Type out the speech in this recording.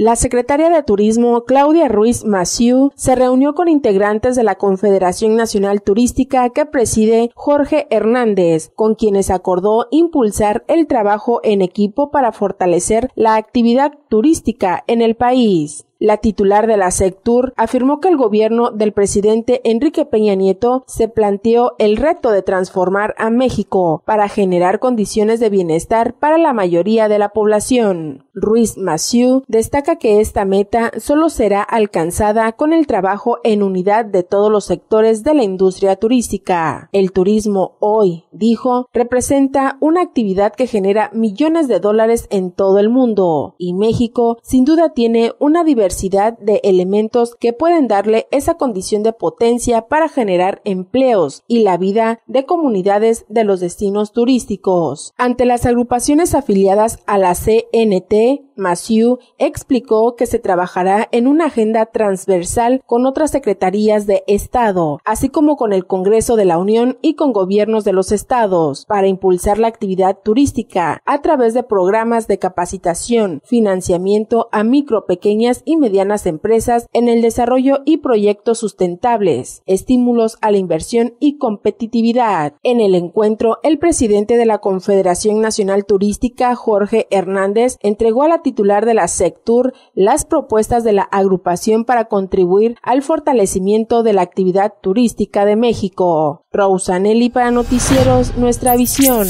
La secretaria de Turismo, Claudia Ruiz Maciú, se reunió con integrantes de la Confederación Nacional Turística que preside Jorge Hernández, con quienes acordó impulsar el trabajo en equipo para fortalecer la actividad turística en el país. La titular de la SECTUR afirmó que el gobierno del presidente Enrique Peña Nieto se planteó el reto de transformar a México para generar condiciones de bienestar para la mayoría de la población. Ruiz Massieu destaca que esta meta solo será alcanzada con el trabajo en unidad de todos los sectores de la industria turística. El turismo hoy, dijo, representa una actividad que genera millones de dólares en todo el mundo y México sin duda tiene una diversidad de elementos que pueden darle esa condición de potencia para generar empleos y la vida de comunidades de los destinos turísticos. Ante las agrupaciones afiliadas a la CNT, Massieu explicó que se trabajará en una agenda transversal con otras secretarías de Estado, así como con el Congreso de la Unión y con gobiernos de los estados, para impulsar la actividad turística a través de programas de capacitación, financiamiento a micro, pequeñas y medianas empresas en el desarrollo y proyectos sustentables, estímulos a la inversión y competitividad. En el encuentro, el presidente de la Confederación Nacional Turística, Jorge Hernández, entregó a la titular de la SECTUR las propuestas de la agrupación para contribuir al fortalecimiento de la actividad turística de México. Nelly para Noticieros Nuestra Visión.